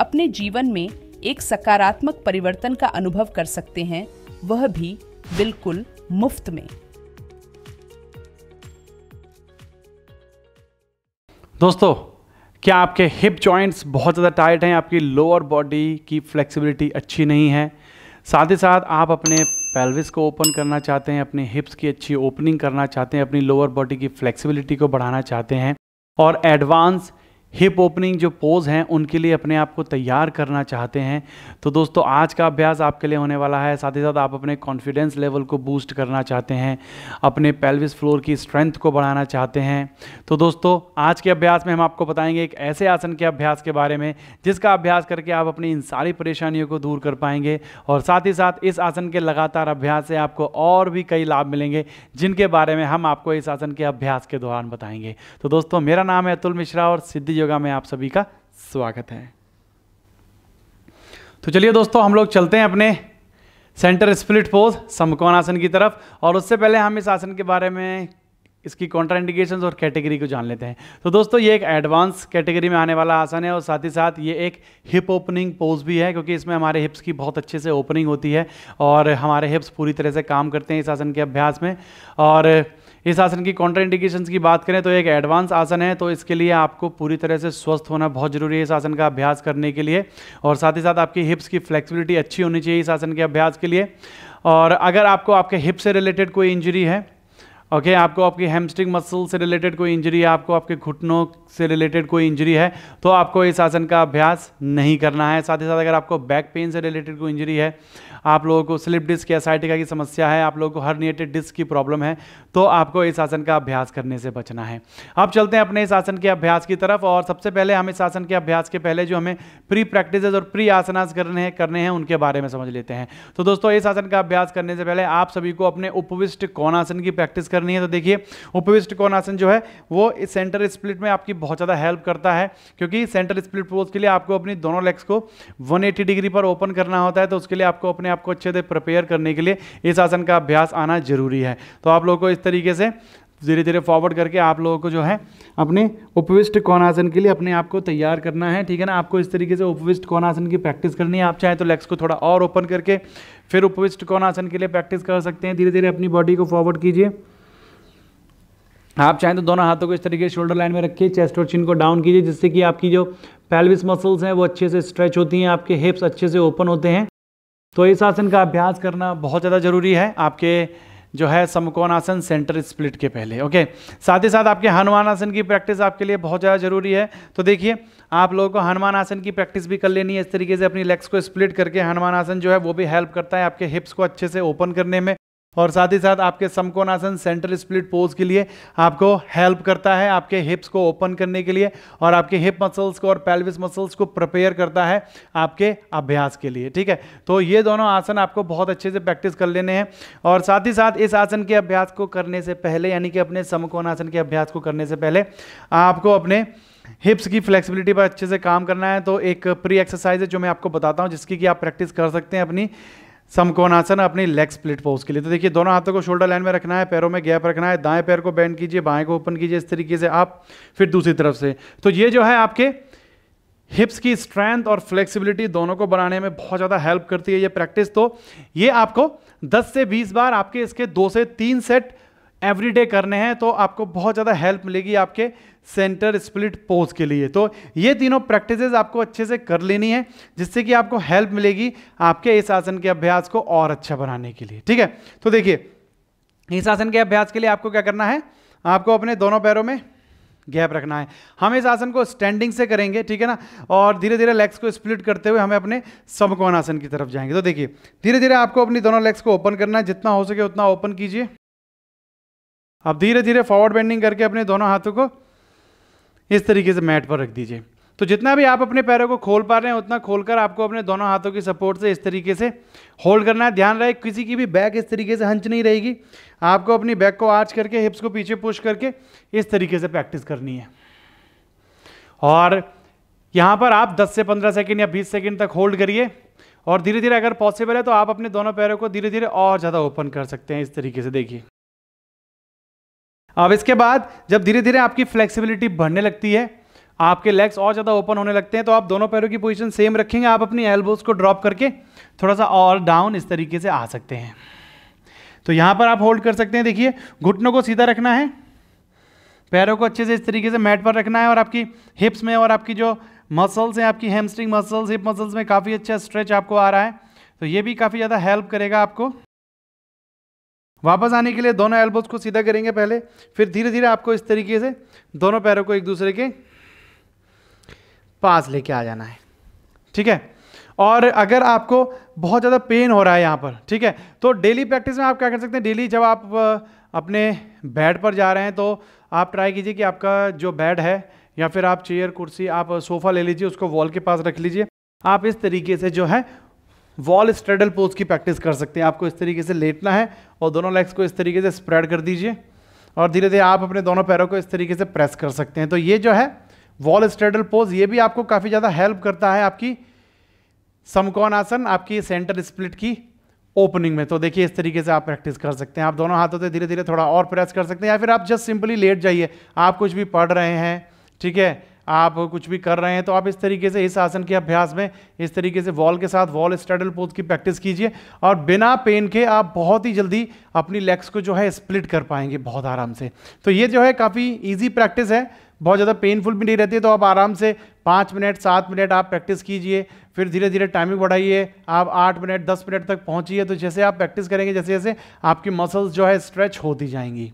अपने जीवन में एक सकारात्मक परिवर्तन का अनुभव कर सकते हैं वह भी बिल्कुल मुफ्त में दोस्तों क्या आपके हिप जॉइंट्स बहुत ज़्यादा टाइट हैं आपकी लोअर बॉडी की फ्लेक्सिबिलिटी अच्छी नहीं है साथ ही साथ आप अपने पेल्विस को ओपन करना चाहते हैं अपने हिप्स की अच्छी ओपनिंग करना चाहते हैं अपनी लोअर बॉडी की फ्लेक्सिबिलिटी को बढ़ाना चाहते हैं और एडवांस हिप ओपनिंग जो पोज़ हैं उनके लिए अपने आप को तैयार करना चाहते हैं तो दोस्तों आज का अभ्यास आपके लिए होने वाला है साथ ही साथ आप अपने कॉन्फिडेंस लेवल को बूस्ट करना चाहते हैं अपने पेल्विस फ्लोर की स्ट्रेंथ को बढ़ाना चाहते हैं तो दोस्तों आज के अभ्यास में हम आपको बताएंगे एक ऐसे आसन के अभ्यास के बारे में जिसका अभ्यास करके आप अपनी इन सारी परेशानियों को दूर कर पाएंगे और साथ ही साथ इस आसन के लगातार अभ्यास से आपको और भी कई लाभ मिलेंगे जिनके बारे में हम आपको इस आसन के अभ्यास के दौरान बताएंगे तो दोस्तों मेरा नाम है अतुल मिश्रा और सिद्धि योगा में आप सभी का स्वागत है तो चलिए दोस्तों हम लोग चलते हैं अपने सेंटर स्प्लिट पोज समकोण आसन की तरफ और उससे पहले हम इस आसन के बारे में इसकी कॉन्ट्राइंडिकेशन और कैटेगरी को जान लेते हैं तो दोस्तों ये एक एडवांस कैटेगरी में आने वाला आसन है और साथ ही साथ ये एक हिप ओपनिंग पोज भी है क्योंकि इसमें हमारे हिप्स की बहुत अच्छे से ओपनिंग होती है और हमारे हिप्स पूरी तरह से काम करते हैं इस आसन के अभ्यास में और इस आसन की कॉन्ट्रा इंडिकेशन की बात करें तो एक एडवांस आसन है तो इसके लिए आपको पूरी तरह से स्वस्थ होना बहुत ज़रूरी है इस आसन का अभ्यास करने के लिए और साथ ही साथ आपकी हिप्स की फ्लेक्सिबिलिटी अच्छी होनी चाहिए इस आसन के अभ्यास के लिए और अगर आपको आपके हिप से रिलेटेड कोई इंजरी है ओके okay, आपको आपकी हेमस्ट्रिंग मसल से रिलेटेड कोई इंजरी है आपको आपके घुटनों से रिलेटेड कोई इंजरी है तो आपको इस आसन का अभ्यास नहीं करना है साथ ही साथ अगर आपको बैक पेन से रिलेटेड कोई इंजरी है आप लोगों को स्लिप डिस्क या साइटिका की समस्या है आप लोगों को हर्निएटेड डिस्क की प्रॉब्लम है तो आपको इस आसन का अभ्यास करने से बचना है अब चलते हैं अपने इस आसन के अभ्यास की तरफ और सबसे पहले हम इस आसन के अभ्यास के पहले जो हमें प्री प्रैक्टिस और प्री आसनास करने हैं करने हैं उनके बारे में समझ लेते हैं तो दोस्तों इस आसन का अभ्यास करने से पहले आप सभी को अपने उपविष्ट कौनासन की प्रैक्टिस करनी है तो देखिए उपविष्ट कौनासन जो है वो इस सेंटर स्प्लिट में आपकी बहुत ज़्यादा हेल्प करता है क्योंकि सेंटर स्प्लिट पोज के लिए आपको अपनी दोनों लेग्स को वन डिग्री पर ओपन करना होता है तो उसके लिए आपको अपने आपको अच्छे से प्रिपेयर करने के लिए इस आसन का अभ्यास आना जरूरी है तो आप लोगों को इस तरीके से धीरे धीरे फॉरवर्ड करके आप लोगों को जो है अपने उपविष्ट कौनासन के लिए अपने आप को तैयार करना है ठीक है ना आपको इस तरीके से उपविष्ट कौनासन की प्रैक्टिस करनी है आप चाहें तो लेग्स को थोड़ा और ओपन करके फिर उपविष्ट कौनासन के लिए प्रैक्टिस कर सकते हैं धीरे धीरे अपनी बॉडी को फॉरवर्ड कीजिए आप चाहें तो दोनों हाथों को इस तरीके से शोल्डर लाइन में रखिए चेस्ट और चिन को डाउन कीजिए जिससे कि आपकी जो पेल्विस मसल्स हैं वो अच्छे से स्ट्रेच होती हैं आपके हिप्स अच्छे से ओपन होते हैं तो इस आसन का अभ्यास करना बहुत ज़्यादा ज़रूरी है आपके जो है समकोण आसन सेंटर स्प्लिट के पहले ओके साथ ही साथ आपके हनुमान आसन की प्रैक्टिस आपके लिए बहुत ज़्यादा ज़रूरी है तो देखिए आप लोगों को हनुमान आसन की प्रैक्टिस भी कर लेनी है इस तरीके से अपनी लेग्स को स्प्लिट करके हनुमान आसन जो है वो भी हेल्प करता है आपके हिप्स को अच्छे से ओपन करने में और साथ ही साथ आपके समकोनासन सेंट्रल स्प्लिट पोज के लिए आपको हेल्प करता है आपके हिप्स को ओपन करने के लिए और आपके हिप मसल्स को और पैल्विस मसल्स को प्रिपेयर करता है आपके अभ्यास के लिए ठीक है तो ये दोनों आसन आपको बहुत अच्छे से प्रैक्टिस कर लेने हैं और साथ ही साथ इस आसन के अभ्यास को करने से पहले यानी कि अपने समकोनासन के अभ्यास को करने से पहले आपको अपने हिप्स की फ्लेक्सिबिलिटी पर अच्छे से काम करना है तो एक प्री एक्सरसाइज है जो मैं आपको बताता हूँ जिसकी कि आप प्रैक्टिस कर सकते हैं अपनी समकोणासन अपनी लेग स्प्लिट पोज के लिए तो देखिए दोनों हाथों को शोल्डर लाइन में रखना है पैरों में गैप रखना है दाएं पैर को बैंड कीजिए बाएं को ओपन कीजिए इस तरीके से आप फिर दूसरी तरफ से तो ये जो है आपके हिप्स की स्ट्रेंथ और फ्लेक्सिबिलिटी दोनों को बनाने में बहुत ज़्यादा हेल्प करती है ये प्रैक्टिस तो ये आपको 10 से 20 बार आपके इसके दो से तीन सेट एवरीडे करने हैं तो आपको बहुत ज़्यादा हेल्प मिलेगी आपके सेंटर स्प्लिट पोज के लिए तो ये तीनों प्रैक्टिसेस आपको अच्छे से कर लेनी है जिससे कि आपको हेल्प मिलेगी आपके इस आसन के अभ्यास को और अच्छा बनाने के लिए ठीक है तो देखिए इस आसन के अभ्यास के लिए आपको क्या करना है आपको अपने दोनों पैरों में गैप रखना है हम इस आसन को स्टैंडिंग से करेंगे ठीक है ना और धीरे धीरे लेग्स को स्प्लिट करते हुए हमें अपने समकोण आसन की तरफ जाएंगे तो देखिए धीरे धीरे आपको अपनी दोनों लेग्स को ओपन करना है जितना हो सके उतना ओपन कीजिए अब धीरे धीरे फॉरवर्ड बेंडिंग करके अपने दोनों हाथों को इस तरीके से मैट पर रख दीजिए तो जितना भी आप अपने पैरों को खोल पा रहे हैं उतना खोलकर आपको अपने दोनों हाथों की सपोर्ट से इस तरीके से होल्ड करना है ध्यान रहे किसी की भी बैक इस तरीके से हंच नहीं रहेगी आपको अपनी बैक को आर्च करके हिप्स को पीछे पुश करके इस तरीके से प्रैक्टिस करनी है और यहाँ पर आप 10 से 15 सेकेंड या 20 सेकेंड तक होल्ड करिए और धीरे धीरे अगर पॉसिबल है तो आप अपने दोनों पैरों को धीरे धीरे और ज़्यादा ओपन कर सकते हैं इस तरीके से देखिए अब इसके बाद जब धीरे धीरे आपकी फ्लेक्सिबिलिटी बढ़ने लगती है आपके लेग्स और ज़्यादा ओपन होने लगते हैं तो आप दोनों पैरों की पोजीशन सेम रखेंगे आप अपनी एल्बोज को ड्रॉप करके थोड़ा सा और डाउन इस तरीके से आ सकते हैं तो यहाँ पर आप होल्ड कर सकते हैं देखिए घुटनों को सीधा रखना है पैरों को अच्छे से इस तरीके से मैट पर रखना है और आपकी हिप्स में और आपकी जो मसल्स हैं आपकी हेमस्ट्रिंग मसल्स हिप मसल्स में काफ़ी अच्छा स्ट्रेच आपको आ रहा है तो ये भी काफ़ी ज़्यादा हेल्प करेगा आपको वापस आने के लिए दोनों एल्बोज को सीधा करेंगे पहले फिर धीरे धीरे आपको इस तरीके से दोनों पैरों को एक दूसरे के पास लेके आ जाना है ठीक है और अगर आपको बहुत ज़्यादा पेन हो रहा है यहाँ पर ठीक है तो डेली प्रैक्टिस में आप क्या कर सकते हैं डेली जब आप अपने बेड पर जा रहे हैं तो आप ट्राई कीजिए कि आपका जो बेड है या फिर आप चेयर कुर्सी आप सोफ़ा ले लीजिए उसको वॉल के पास रख लीजिए आप इस तरीके से जो है वॉल स्ट्रेडल पोज की प्रैक्टिस कर सकते हैं आपको इस तरीके से लेटना है और दोनों लेग्स को इस तरीके से स्प्रेड कर दीजिए और धीरे धीरे आप अपने दोनों पैरों को इस तरीके से प्रेस कर सकते हैं तो ये जो है वॉल स्ट्रेडल पोज ये भी आपको काफ़ी ज़्यादा हेल्प करता है आपकी समकोन आसन आपकी सेंटर स्प्लिट की ओपनिंग में तो देखिए इस तरीके से आप प्रैक्टिस कर सकते हैं आप दोनों हाथों से धीरे धीरे थोड़ा और प्रेस कर सकते हैं या फिर आप जस्ट सिंपली लेट जाइए आप कुछ भी पढ़ रहे हैं ठीक है आप कुछ भी कर रहे हैं तो आप इस तरीके से इस आसन के अभ्यास में इस तरीके से वॉल के साथ वॉल स्टडल पोज की प्रैक्टिस कीजिए और बिना पेन के आप बहुत ही जल्दी अपनी लेग्स को जो है स्प्लिट कर पाएंगे बहुत आराम से तो ये जो है काफ़ी ईजी प्रैक्टिस है बहुत ज़्यादा पेनफुल भी नहीं रहती है तो आप आराम से पाँच मिनट सात मिनट आप प्रैक्टिस कीजिए फिर धीरे धीरे टाइमिंग बढ़ाइए आप आठ मिनट दस मिनट तक पहुँचिए तो जैसे आप प्रैक्टिस करेंगे जैसे जैसे आपकी मसल्स जो है स्ट्रेच होती जाएंगी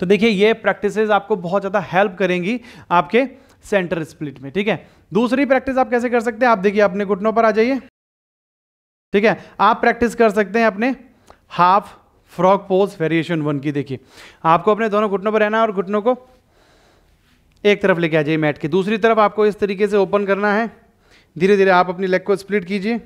तो देखिए ये प्रैक्टिसेस आपको बहुत ज़्यादा हेल्प करेंगी आपके सेंटर स्प्लिट में ठीक है दूसरी प्रैक्टिस आप कैसे कर सकते हैं आप देखिए अपने घुटनों पर आ जाइए ठीक है आप प्रैक्टिस कर सकते हैं अपने half frog pose variation one की देखिए आपको अपने दोनों घुटनों पर रहना है और घुटनों को एक तरफ लेके आ जाइए मैट के दूसरी तरफ आपको इस तरीके से ओपन करना है धीरे धीरे आप अपनी लेग को स्प्लिट कीजिए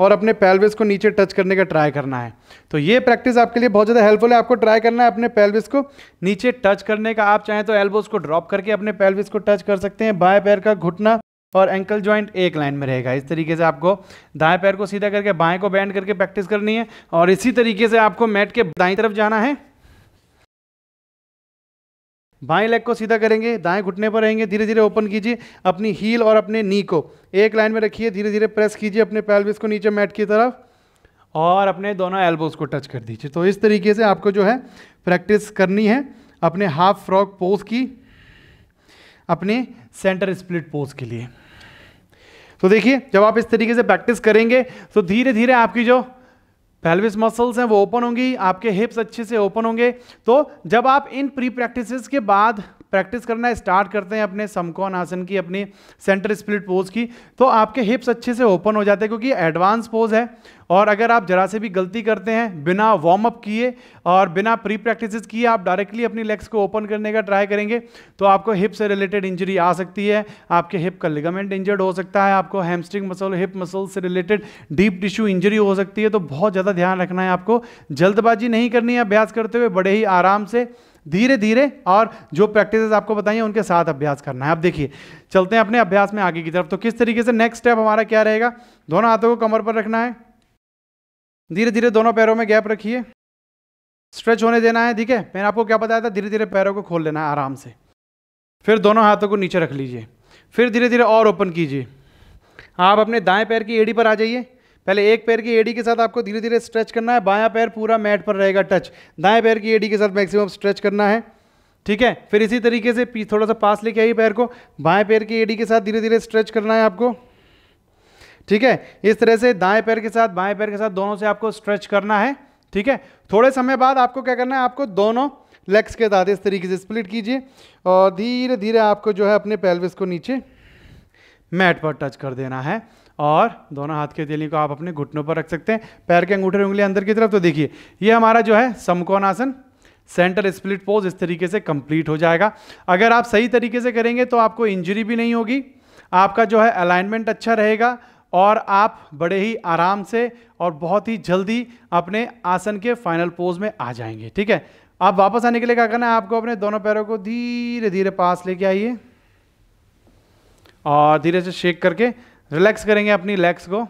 और अपने पेल्विस को नीचे टच करने का ट्राई करना है तो ये प्रैक्टिस आपके लिए बहुत ज़्यादा हेल्पफुल है आपको ट्राई करना है अपने पेल्विस को नीचे टच करने का आप चाहें तो एल्बोज को ड्रॉप करके अपने पैलविस को टच कर सकते हैं बाएँ पैर का घुटना और एंकल जॉइंट एक लाइन में रहेगा इस तरीके से आपको दाएं पैर को सीधा करके बाएं को बैंड करके प्रैक्टिस करनी है और इसी तरीके से आपको मैट के दाएं तरफ जाना है बाएं लेग को सीधा करेंगे दाएं घुटने पर रहेंगे धीरे धीरे ओपन कीजिए अपनी हील और अपने नी को एक लाइन में रखिए धीरे धीरे प्रेस कीजिए अपने पैल्विस को नीचे मैट की तरफ और अपने दोनों एल्बोज को टच कर दीजिए तो इस तरीके से आपको जो है प्रैक्टिस करनी है अपने हाफ फ्रॉक पोज की अपने सेंटर स्प्लिट पोज के लिए तो देखिए जब आप इस तरीके से प्रैक्टिस करेंगे तो धीरे धीरे आपकी जो पेल्विस मसल्स हैं वो ओपन होंगी आपके हिप्स अच्छे से ओपन होंगे तो जब आप इन प्री प्रैक्टिस के बाद प्रैक्टिस करना स्टार्ट करते हैं अपने समकोन आसन की अपनी सेंटर स्प्लिट पोज की तो आपके हिप्स अच्छे से ओपन हो जाते हैं क्योंकि एडवांस पोज है और अगर आप जरा से भी गलती करते हैं बिना वार्म अप किए और बिना प्री प्रैक्टिस किए आप डायरेक्टली अपनी लेग्स को ओपन करने का ट्राई करेंगे तो आपको हिप से रिलेटेड इंजरी आ सकती है आपके हिप का लिगामेंट इंजर्ड हो सकता है आपको हैमस्ट्रिंग मसल हिप मसल से रिलेटेड डीप टिश्यू इंजरी हो सकती है तो बहुत ज़्यादा ध्यान रखना है आपको जल्दबाजी नहीं करनी है अभ्यास करते हुए बड़े ही आराम से धीरे धीरे और जो प्रैक्टिसेस आपको बताइए उनके साथ अभ्यास करना है आप देखिए चलते हैं अपने अभ्यास में आगे की तरफ तो किस तरीके से नेक्स्ट स्टेप हमारा क्या रहेगा दोनों हाथों को कमर पर रखना है धीरे धीरे दोनों पैरों में गैप रखिए स्ट्रेच होने देना है ठीक है मैंने आपको क्या बताया था धीरे धीरे पैरों को खोल लेना है आराम से फिर दोनों हाथों को नीचे रख लीजिए फिर धीरे धीरे और ओपन कीजिए आप अपने दाएं पैर की एड़ी पर आ जाइए पहले एक पैर की एडी के साथ आपको धीरे धीरे स्ट्रेच करना है बाया पैर पूरा मैट पर रहेगा टच दाएं पैर की एडी के साथ मैक्सिमम स्ट्रेच करना है ठीक है फिर इसी तरीके से थोड़ा सा पास लेके आइए पैर को बाएं पैर की एडी के साथ धीरे धीरे स्ट्रेच करना है आपको ठीक है इस तरह से दाएं पैर के साथ बाएं पैर के साथ दोनों से आपको स्ट्रेच करना है ठीक है थोड़े समय बाद आपको क्या करना है आपको दोनों लेग्स के साथ इस तरीके से स्प्लिट कीजिए और धीरे धीरे आपको जो है अपने पेल्विस को नीचे मैट पर टच कर देना है और दोनों हाथ की हथेली को आप अपने घुटनों पर रख सकते हैं पैर के अंगूठे उंगली अंदर की तरफ तो देखिए ये हमारा जो है समकोनासन आसन सेंटर स्प्लिट पोज इस तरीके से कंप्लीट हो जाएगा अगर आप सही तरीके से करेंगे तो आपको इंजरी भी नहीं होगी आपका जो है अलाइनमेंट अच्छा रहेगा और आप बड़े ही आराम से और बहुत ही जल्दी अपने आसन के फाइनल पोज में आ जाएंगे ठीक है आप वापस आने के लिए क्या करना है आपको अपने दोनों पैरों को धीरे धीरे पास लेके आइए और धीरे से शेक करके रिलैक्स करेंगे अपनी लेग्स को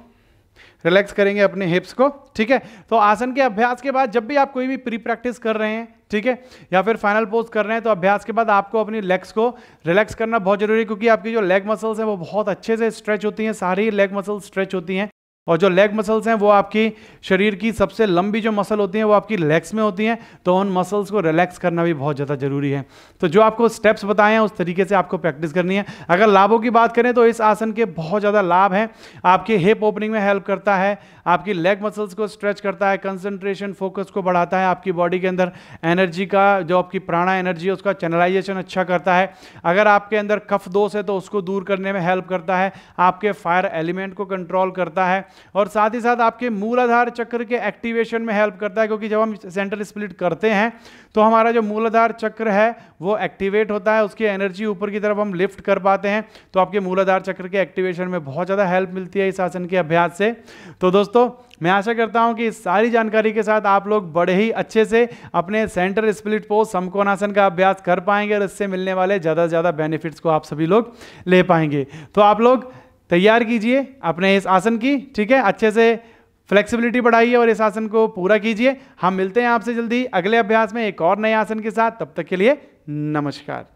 रिलैक्स करेंगे अपने हिप्स को ठीक है तो आसन के अभ्यास के बाद जब भी आप कोई भी प्री प्रैक्टिस कर रहे हैं ठीक है या फिर फाइनल पोज कर रहे हैं तो अभ्यास के बाद आपको अपनी लेग्स को रिलैक्स करना बहुत जरूरी है क्योंकि आपकी जो लेग मसल्स हैं वो बहुत अच्छे से स्ट्रेच होती हैं सारी लेग मसल्स स्ट्रेच होती हैं और जो लेग मसल्स हैं वो आपकी शरीर की सबसे लंबी जो मसल होती हैं वो आपकी लेग्स में होती हैं तो उन मसल्स को रिलैक्स करना भी बहुत ज़्यादा ज़रूरी है तो जो आपको स्टेप्स बताए हैं उस तरीके से आपको प्रैक्टिस करनी है अगर लाभों की बात करें तो इस आसन के बहुत ज़्यादा लाभ हैं आपकी हिप ओपनिंग में हेल्प करता है आपकी लेग मसल्स को स्ट्रेच करता है कंसनट्रेशन फोकस को बढ़ाता है आपकी बॉडी के अंदर एनर्जी का जो आपकी प्राणा एनर्जी है उसका चैनलाइजेशन अच्छा करता है अगर आपके अंदर कफ दोष है तो उसको दूर करने में हेल्प करता है आपके फायर एलिमेंट को कंट्रोल करता है और साथ ही साथ आपके मूलाधार चक्र के एक्टिवेशन में हेल्प करता है क्योंकि जब हम सेंट्रल स्प्लिट करते हैं तो हमारा जो मूलाधार चक्र है वो एक्टिवेट होता है उसकी एनर्जी ऊपर की तरफ हम लिफ्ट कर पाते हैं तो आपके मूलाधार चक्र के एक्टिवेशन में बहुत ज़्यादा हेल्प मिलती है इस आसन के अभ्यास से तो दोस्तों मैं आशा करता हूं कि इस सारी जानकारी के साथ आप लोग बड़े ही अच्छे से अपने सेंटर स्प्लिट पोस्ट समकोनासन का अभ्यास कर पाएंगे और इससे मिलने वाले ज़्यादा से ज़्यादा बेनिफिट्स को आप सभी लोग ले पाएंगे तो आप लोग तैयार कीजिए अपने इस आसन की ठीक है अच्छे से फ्लेक्सिबिलिटी बढ़ाइए और इस आसन को पूरा कीजिए हम मिलते हैं आपसे जल्दी अगले अभ्यास में एक और नए आसन के साथ तब तक के लिए नमस्कार